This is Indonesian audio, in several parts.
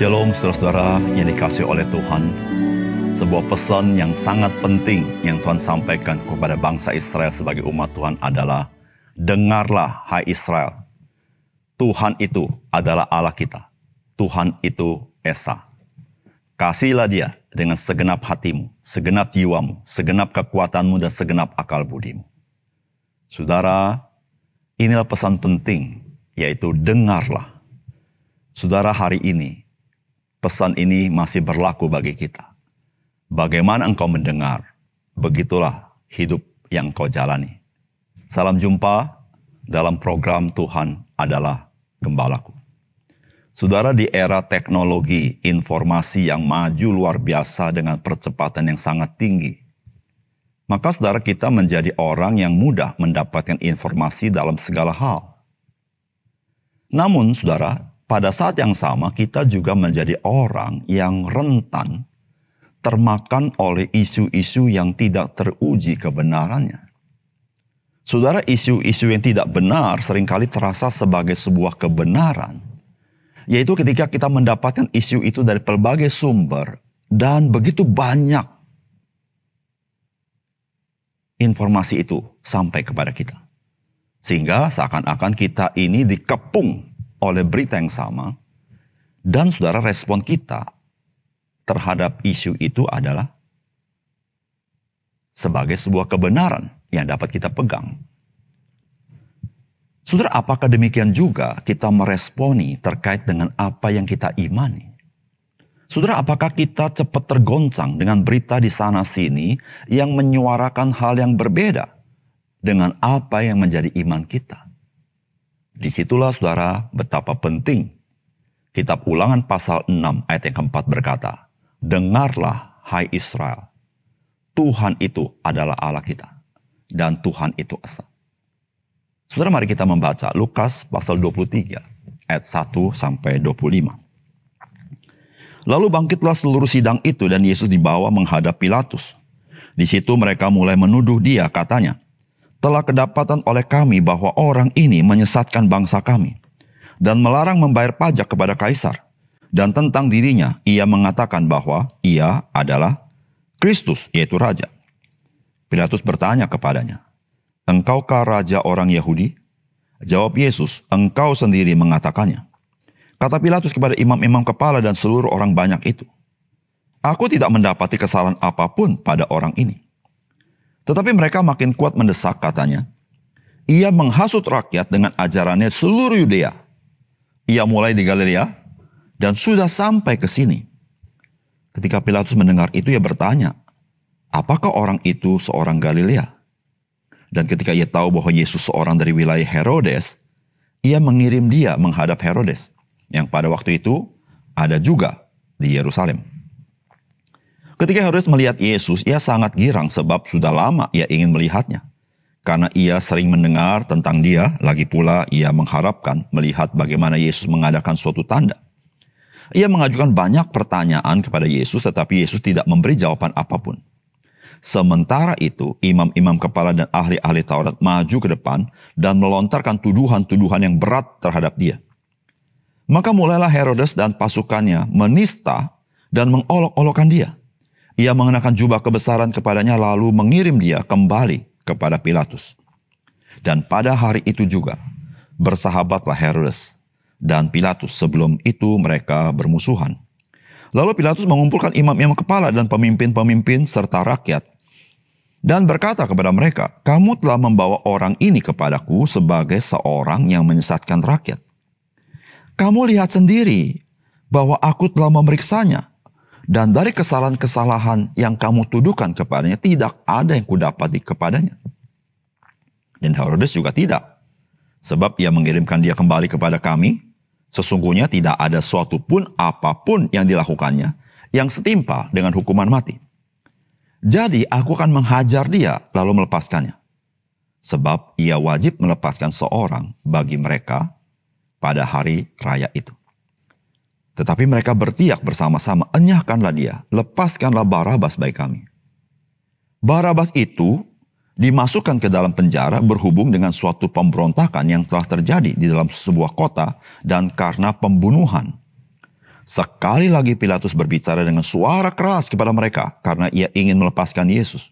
Shalom saudara-saudara yang dikasih oleh Tuhan. Sebuah pesan yang sangat penting yang Tuhan sampaikan kepada bangsa Israel sebagai umat Tuhan adalah Dengarlah hai Israel, Tuhan itu adalah Allah kita. Tuhan itu Esa. Kasihilah dia dengan segenap hatimu, segenap jiwamu, segenap kekuatanmu, dan segenap akal budimu. Saudara, inilah pesan penting, yaitu dengarlah. Saudara hari ini, pesan ini masih berlaku bagi kita. Bagaimana engkau mendengar, begitulah hidup yang kau jalani. Salam jumpa dalam program Tuhan adalah gembalaku. Saudara di era teknologi informasi yang maju luar biasa dengan percepatan yang sangat tinggi, maka saudara kita menjadi orang yang mudah mendapatkan informasi dalam segala hal. Namun saudara, pada saat yang sama kita juga menjadi orang yang rentan termakan oleh isu-isu yang tidak teruji kebenarannya. Saudara, isu-isu yang tidak benar seringkali terasa sebagai sebuah kebenaran, yaitu ketika kita mendapatkan isu itu dari pelbagai sumber dan begitu banyak informasi itu sampai kepada kita. Sehingga seakan-akan kita ini dikepung oleh berita yang sama dan saudara respon kita terhadap isu itu adalah sebagai sebuah kebenaran yang dapat kita pegang. Saudara, apakah demikian juga kita meresponi terkait dengan apa yang kita imani? Saudara, apakah kita cepat tergoncang dengan berita di sana-sini yang menyuarakan hal yang berbeda dengan apa yang menjadi iman kita? Disitulah saudara betapa penting. Kitab ulangan pasal 6 ayat yang keempat berkata, Dengarlah hai Israel, Tuhan itu adalah Allah kita, dan Tuhan itu esa. Saudara mari kita membaca Lukas pasal 23 ayat 1 sampai 25. Lalu bangkitlah seluruh sidang itu dan Yesus dibawa menghadap Pilatus. Di situ mereka mulai menuduh dia katanya, telah kedapatan oleh kami bahwa orang ini menyesatkan bangsa kami dan melarang membayar pajak kepada kaisar. Dan tentang dirinya, ia mengatakan bahwa ia adalah Kristus, yaitu Raja. Pilatus bertanya kepadanya, Engkaukah Raja orang Yahudi? Jawab Yesus, engkau sendiri mengatakannya. Kata Pilatus kepada imam-imam kepala dan seluruh orang banyak itu, Aku tidak mendapati kesalahan apapun pada orang ini. Tetapi mereka makin kuat mendesak katanya. Ia menghasut rakyat dengan ajarannya seluruh Yudea. Ia mulai di Galilea dan sudah sampai ke sini. Ketika Pilatus mendengar itu ia bertanya, apakah orang itu seorang Galilea? Dan ketika ia tahu bahwa Yesus seorang dari wilayah Herodes, ia mengirim dia menghadap Herodes yang pada waktu itu ada juga di Yerusalem. Ketika Herodes melihat Yesus, ia sangat girang sebab sudah lama ia ingin melihatnya. Karena ia sering mendengar tentang dia, lagi pula ia mengharapkan melihat bagaimana Yesus mengadakan suatu tanda. Ia mengajukan banyak pertanyaan kepada Yesus, tetapi Yesus tidak memberi jawaban apapun. Sementara itu, imam-imam kepala dan ahli-ahli Taurat maju ke depan dan melontarkan tuduhan-tuduhan yang berat terhadap dia. Maka mulailah Herodes dan pasukannya menista dan mengolok-olokkan dia. Ia mengenakan jubah kebesaran kepadanya lalu mengirim dia kembali kepada Pilatus. Dan pada hari itu juga bersahabatlah Herodes dan Pilatus sebelum itu mereka bermusuhan. Lalu Pilatus mengumpulkan imam-imam kepala dan pemimpin-pemimpin serta rakyat dan berkata kepada mereka, "Kamu telah membawa orang ini kepadaku sebagai seorang yang menyesatkan rakyat. Kamu lihat sendiri bahwa aku telah memeriksanya dan dari kesalahan-kesalahan yang kamu tuduhkan kepadanya, tidak ada yang kudapati kepadanya. Dan Herodes juga tidak. Sebab ia mengirimkan dia kembali kepada kami, sesungguhnya tidak ada suatu pun apapun yang dilakukannya yang setimpal dengan hukuman mati. Jadi aku akan menghajar dia lalu melepaskannya. Sebab ia wajib melepaskan seorang bagi mereka pada hari raya itu. Tetapi mereka bertiak bersama-sama, enyahkanlah dia, lepaskanlah Barabas baik kami. Barabas itu dimasukkan ke dalam penjara berhubung dengan suatu pemberontakan yang telah terjadi di dalam sebuah kota dan karena pembunuhan. Sekali lagi Pilatus berbicara dengan suara keras kepada mereka karena ia ingin melepaskan Yesus.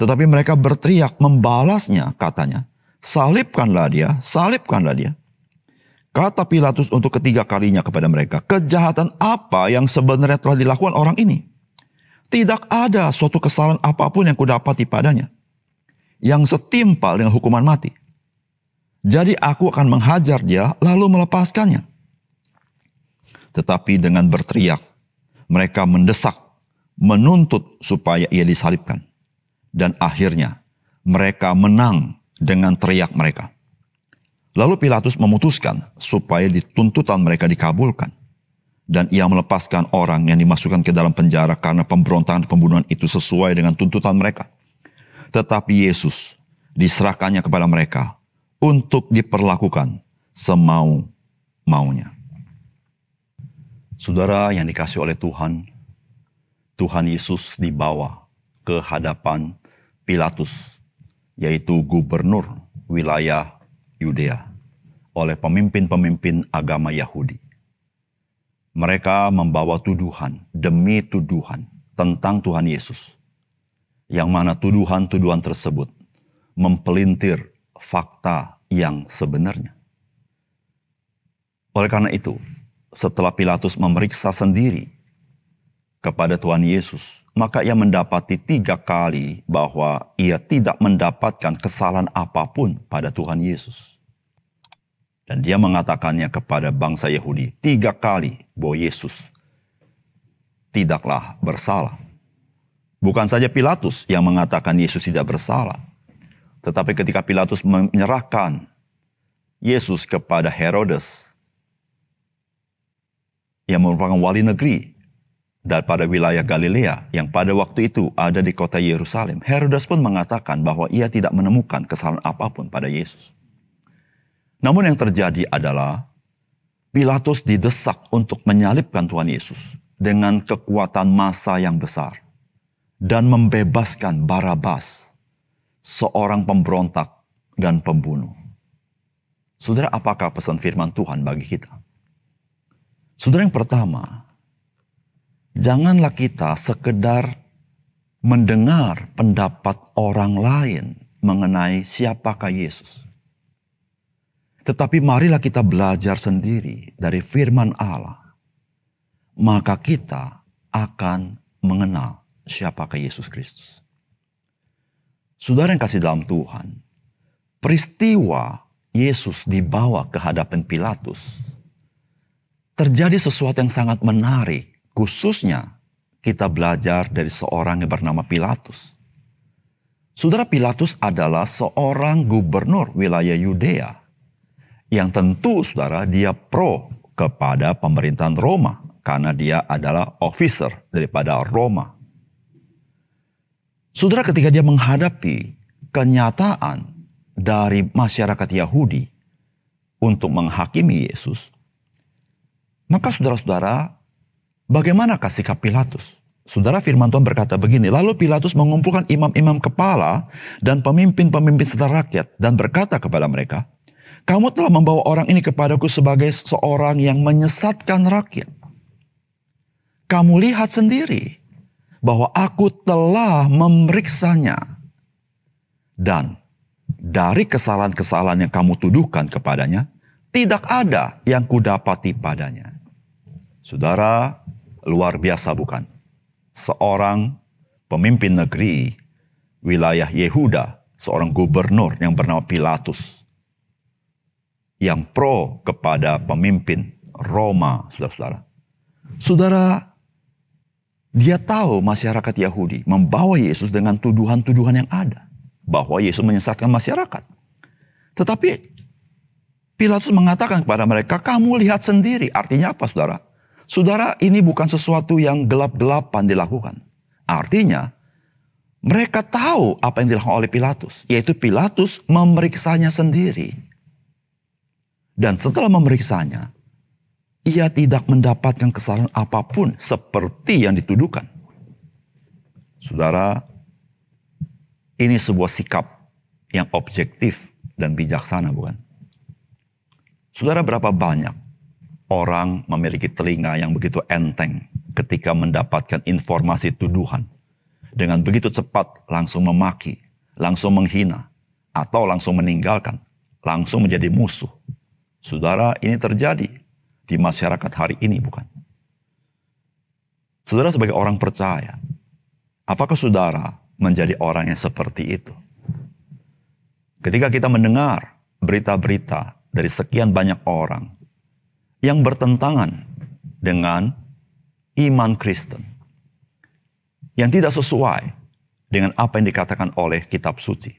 Tetapi mereka berteriak membalasnya katanya, salibkanlah dia, salibkanlah dia. Kata Pilatus untuk ketiga kalinya kepada mereka, kejahatan apa yang sebenarnya telah dilakukan orang ini? Tidak ada suatu kesalahan apapun yang kudapati padanya. Yang setimpal dengan hukuman mati. Jadi aku akan menghajar dia lalu melepaskannya. Tetapi dengan berteriak, mereka mendesak, menuntut supaya ia disalibkan. Dan akhirnya mereka menang dengan teriak mereka. Lalu Pilatus memutuskan supaya dituntutan mereka dikabulkan. Dan ia melepaskan orang yang dimasukkan ke dalam penjara karena pemberontakan pembunuhan itu sesuai dengan tuntutan mereka. Tetapi Yesus diserahkannya kepada mereka untuk diperlakukan semau-maunya. Saudara yang dikasih oleh Tuhan, Tuhan Yesus dibawa ke hadapan Pilatus, yaitu gubernur wilayah Yudea oleh pemimpin-pemimpin agama Yahudi. Mereka membawa tuduhan demi tuduhan tentang Tuhan Yesus, yang mana tuduhan-tuduhan tersebut mempelintir fakta yang sebenarnya. Oleh karena itu, setelah Pilatus memeriksa sendiri kepada Tuhan Yesus, maka ia mendapati tiga kali bahwa ia tidak mendapatkan kesalahan apapun pada Tuhan Yesus. Dan dia mengatakannya kepada bangsa Yahudi tiga kali bahwa Yesus tidaklah bersalah. Bukan saja Pilatus yang mengatakan Yesus tidak bersalah, tetapi ketika Pilatus menyerahkan Yesus kepada Herodes, yang merupakan wali negeri daripada wilayah Galilea yang pada waktu itu ada di kota Yerusalem, Herodes pun mengatakan bahwa ia tidak menemukan kesalahan apapun pada Yesus. Namun yang terjadi adalah Pilatus didesak untuk menyalibkan Tuhan Yesus dengan kekuatan massa yang besar dan membebaskan Barabas, seorang pemberontak dan pembunuh. Saudara, apakah pesan firman Tuhan bagi kita? Saudara yang pertama, janganlah kita sekedar mendengar pendapat orang lain mengenai siapakah Yesus. Tetapi marilah kita belajar sendiri dari firman Allah. Maka kita akan mengenal siapakah Yesus Kristus. Saudara yang kasih dalam Tuhan, peristiwa Yesus dibawa ke hadapan Pilatus, terjadi sesuatu yang sangat menarik Khususnya kita belajar dari seorang yang bernama Pilatus. Saudara Pilatus adalah seorang gubernur wilayah Yudea yang tentu saudara dia pro kepada pemerintahan Roma karena dia adalah officer daripada Roma. Saudara ketika dia menghadapi kenyataan dari masyarakat Yahudi untuk menghakimi Yesus, maka saudara-saudara Bagaimanakah sikap Pilatus? Saudara firman Tuhan berkata begini, lalu Pilatus mengumpulkan imam-imam kepala dan pemimpin-pemimpin setara rakyat dan berkata kepada mereka, kamu telah membawa orang ini kepadaku sebagai seorang yang menyesatkan rakyat. Kamu lihat sendiri bahwa aku telah memeriksanya. Dan dari kesalahan-kesalahan yang kamu tuduhkan kepadanya, tidak ada yang kudapati padanya. Saudara, Luar biasa bukan? Seorang pemimpin negeri wilayah Yehuda, seorang gubernur yang bernama Pilatus, yang pro kepada pemimpin Roma, saudara-saudara. Saudara, dia tahu masyarakat Yahudi membawa Yesus dengan tuduhan-tuduhan yang ada. Bahwa Yesus menyesatkan masyarakat. Tetapi Pilatus mengatakan kepada mereka, kamu lihat sendiri. Artinya apa saudara? Saudara, ini bukan sesuatu yang gelap-gelapan dilakukan. Artinya, mereka tahu apa yang dilakukan oleh Pilatus, yaitu Pilatus memeriksanya sendiri. Dan setelah memeriksanya, ia tidak mendapatkan kesalahan apapun seperti yang dituduhkan. Saudara, ini sebuah sikap yang objektif dan bijaksana, bukan? Saudara, berapa banyak orang memiliki telinga yang begitu enteng ketika mendapatkan informasi tuduhan. Dengan begitu cepat langsung memaki, langsung menghina, atau langsung meninggalkan, langsung menjadi musuh. Saudara, ini terjadi di masyarakat hari ini, bukan? Saudara sebagai orang percaya, apakah saudara menjadi orang yang seperti itu? Ketika kita mendengar berita-berita dari sekian banyak orang yang bertentangan dengan iman Kristen. Yang tidak sesuai dengan apa yang dikatakan oleh kitab suci.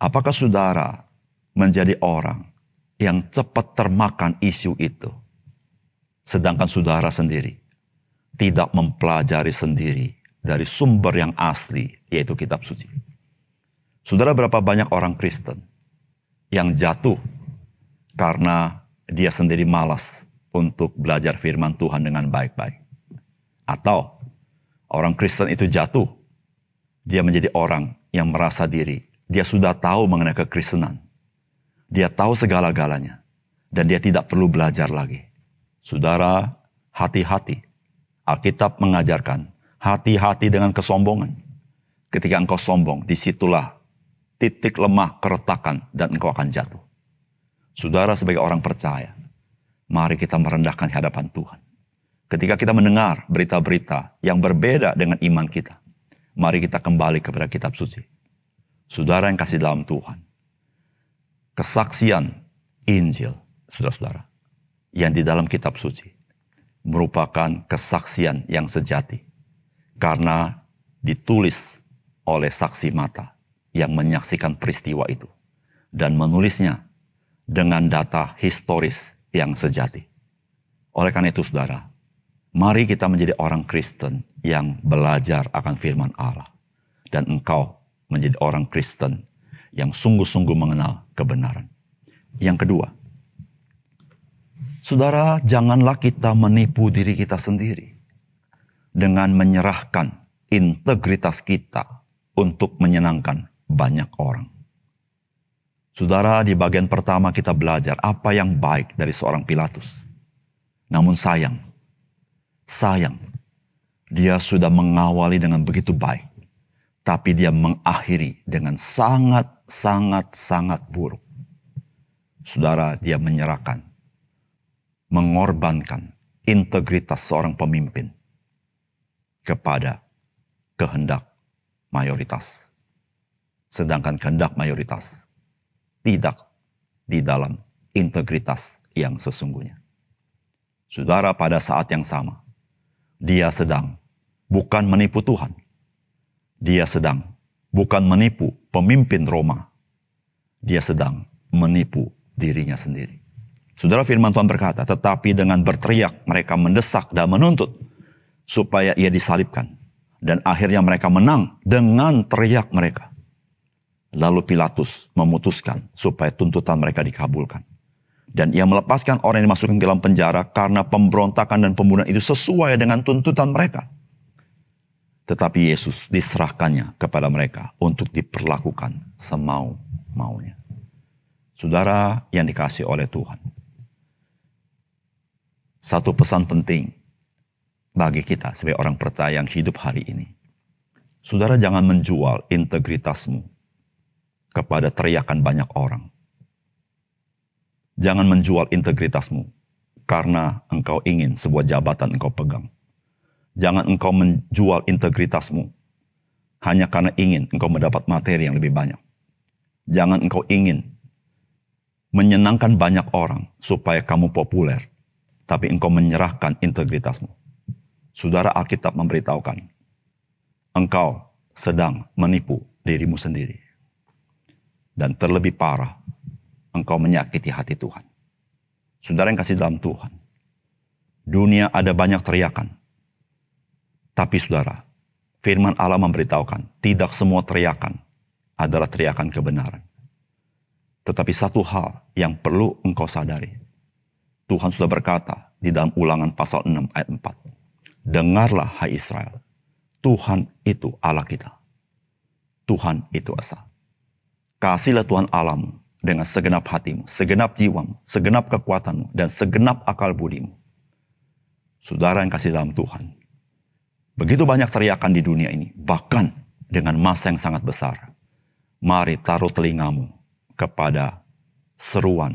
Apakah saudara menjadi orang yang cepat termakan isu itu? Sedangkan saudara sendiri tidak mempelajari sendiri dari sumber yang asli, yaitu kitab suci. Saudara berapa banyak orang Kristen yang jatuh karena dia sendiri malas untuk belajar firman Tuhan dengan baik-baik. Atau orang Kristen itu jatuh. Dia menjadi orang yang merasa diri. Dia sudah tahu mengenai kekristenan. Dia tahu segala-galanya. Dan dia tidak perlu belajar lagi. Saudara, hati-hati. Alkitab mengajarkan, hati-hati dengan kesombongan. Ketika engkau sombong, disitulah titik lemah keretakan dan engkau akan jatuh. Saudara sebagai orang percaya, mari kita merendahkan hadapan Tuhan. Ketika kita mendengar berita-berita yang berbeda dengan iman kita, mari kita kembali kepada kitab suci. Saudara yang kasih dalam Tuhan. Kesaksian Injil, saudara-saudara, yang di dalam kitab suci merupakan kesaksian yang sejati. Karena ditulis oleh saksi mata yang menyaksikan peristiwa itu dan menulisnya dengan data historis yang sejati. Oleh karena itu saudara, mari kita menjadi orang Kristen yang belajar akan firman Allah. Dan engkau menjadi orang Kristen yang sungguh-sungguh mengenal kebenaran. Yang kedua, saudara janganlah kita menipu diri kita sendiri dengan menyerahkan integritas kita untuk menyenangkan banyak orang. Saudara, di bagian pertama kita belajar apa yang baik dari seorang Pilatus. Namun sayang, sayang, dia sudah mengawali dengan begitu baik. Tapi dia mengakhiri dengan sangat-sangat-sangat buruk. Saudara, dia menyerahkan, mengorbankan integritas seorang pemimpin kepada kehendak mayoritas. Sedangkan kehendak mayoritas tidak di dalam integritas yang sesungguhnya. Saudara pada saat yang sama, dia sedang bukan menipu Tuhan. Dia sedang bukan menipu pemimpin Roma. Dia sedang menipu dirinya sendiri. Saudara firman Tuhan berkata, tetapi dengan berteriak mereka mendesak dan menuntut supaya ia disalibkan. Dan akhirnya mereka menang dengan teriak mereka. Lalu Pilatus memutuskan supaya tuntutan mereka dikabulkan. Dan ia melepaskan orang yang dimasukkan ke dalam penjara karena pemberontakan dan pembunuhan itu sesuai dengan tuntutan mereka. Tetapi Yesus diserahkannya kepada mereka untuk diperlakukan semau-maunya. Saudara yang dikasih oleh Tuhan. Satu pesan penting bagi kita sebagai orang percaya yang hidup hari ini. Saudara jangan menjual integritasmu kepada teriakan banyak orang. Jangan menjual integritasmu karena engkau ingin sebuah jabatan engkau pegang. Jangan engkau menjual integritasmu hanya karena ingin engkau mendapat materi yang lebih banyak. Jangan engkau ingin menyenangkan banyak orang supaya kamu populer, tapi engkau menyerahkan integritasmu. Saudara Alkitab memberitahukan, engkau sedang menipu dirimu sendiri. Dan terlebih parah, engkau menyakiti hati Tuhan. Saudara yang kasih dalam Tuhan. Dunia ada banyak teriakan. Tapi saudara, firman Allah memberitahukan, tidak semua teriakan adalah teriakan kebenaran. Tetapi satu hal yang perlu engkau sadari. Tuhan sudah berkata di dalam ulangan pasal 6 ayat 4. Dengarlah hai Israel, Tuhan itu Allah kita. Tuhan itu asal kasihlah Tuhan alam dengan segenap hatimu, segenap jiwamu, segenap kekuatanmu, dan segenap akal budimu. Saudara yang kasih dalam Tuhan. Begitu banyak teriakan di dunia ini, bahkan dengan masa yang sangat besar. Mari taruh telingamu kepada seruan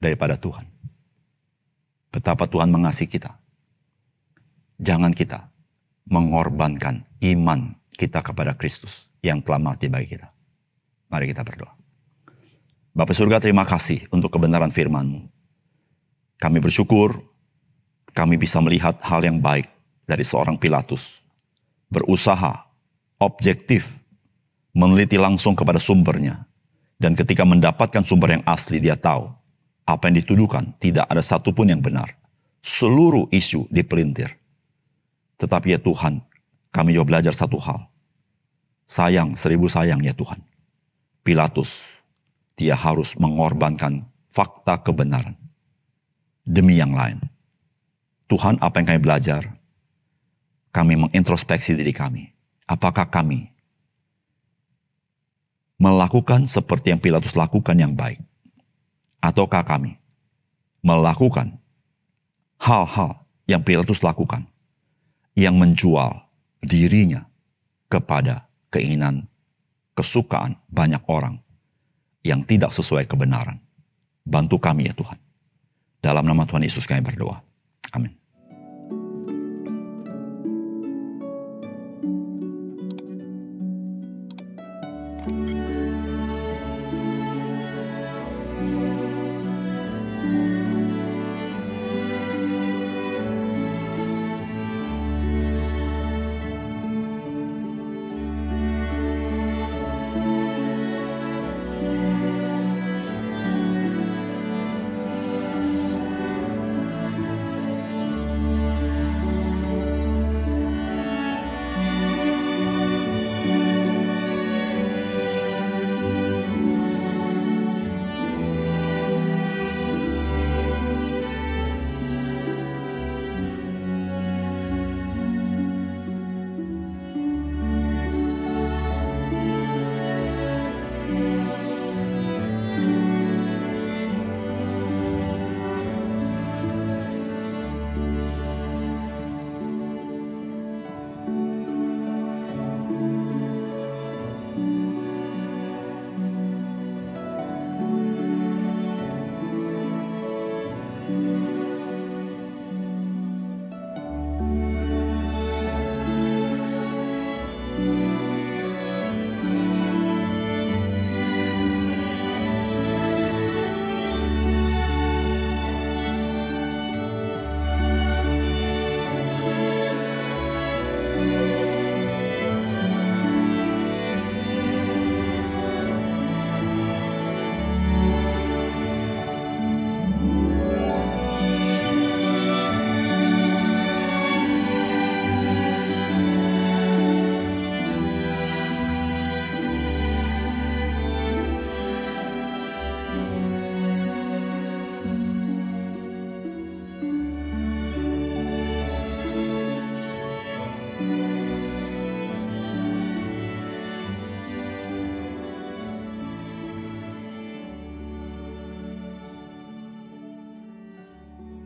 daripada Tuhan. Betapa Tuhan mengasihi kita. Jangan kita mengorbankan iman kita kepada Kristus yang telah mati bagi kita. Mari kita berdoa. Bapak surga terima kasih untuk kebenaran Firmanmu. Kami bersyukur kami bisa melihat hal yang baik dari seorang Pilatus. Berusaha, objektif, meneliti langsung kepada sumbernya. Dan ketika mendapatkan sumber yang asli dia tahu apa yang dituduhkan tidak ada satupun yang benar. Seluruh isu dipelintir. Tetapi ya Tuhan, kami juga belajar satu hal. Sayang, seribu sayang ya Tuhan Pilatus, dia harus mengorbankan fakta kebenaran demi yang lain. Tuhan, apa yang kami belajar? Kami mengintrospeksi diri kami. Apakah kami melakukan seperti yang Pilatus lakukan yang baik? Ataukah kami melakukan hal-hal yang Pilatus lakukan yang menjual dirinya kepada keinginan kesukaan banyak orang yang tidak sesuai kebenaran. Bantu kami ya Tuhan. Dalam nama Tuhan Yesus kami berdoa.